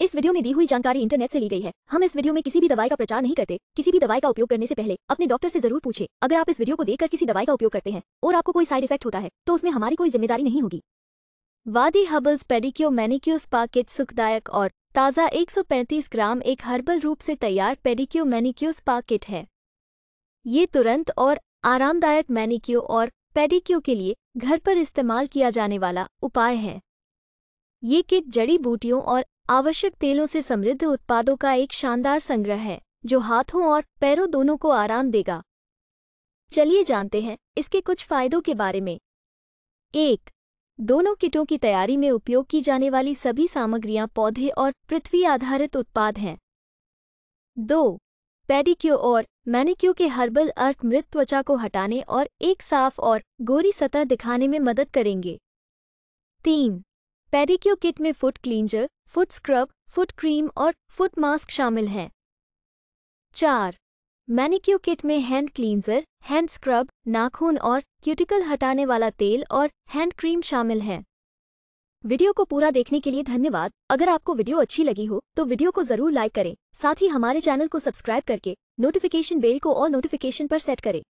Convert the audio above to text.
इस वीडियो में दी हुई जानकारी इंटरनेट से ली गई है हम इस वीडियो में किसी भी दवाई का प्रचार नहीं करते किसी भी दवाई का उपयोग करने से पहले अपने डॉक्टर से जरूर पूछे अगर आप इस वीडियो को देखकर किसी दवाई का उपयोग करते हैं और आपको कोई साइड इफेक्ट होता है तो उसमें हमारी कोई जिम्मेदारी नहीं होगी वादी हर्बल्स पेडिक्यो मैनिक्यू स्पाकिट सुखदायक और ताज़ा एक ग्राम एक हर्बल रूप से तैयार पेडिक्यो मैनिक्यू स्पाकिट है ये तुरंत और आरामदायक मैनिक्यो और पेडिक्यो के लिए घर पर इस्तेमाल किया जाने वाला उपाय है ये किट जड़ी बूटियों और आवश्यक तेलों से समृद्ध उत्पादों का एक शानदार संग्रह है जो हाथों और पैरों दोनों को आराम देगा चलिए जानते हैं इसके कुछ फायदों के बारे में एक दोनों किटों की तैयारी में उपयोग की जाने वाली सभी सामग्रियां पौधे और पृथ्वी आधारित उत्पाद हैं दो पेडिक्यू और मैनिक्यू के हर्बल अर्क मृत त्वचा को हटाने और एक साफ और गोरी सतह दिखाने में मदद करेंगे तीन पेडिक्यू किट में foot cleanser foot scrub foot cream और फुट मास्क शामिल हैं चार मैनिक्यू किट में हैंड क्लींजर हैंड स्क्रब नाखून और क्यूटिकल हटाने वाला तेल और हैंड क्रीम शामिल हैं वीडियो को पूरा देखने के लिए धन्यवाद अगर आपको वीडियो अच्छी लगी हो तो वीडियो को जरूर लाइक करें साथ ही हमारे चैनल को सब्सक्राइब करके नोटिफिकेशन बेल को ऑल नोटिफिकेशन पर सेट करें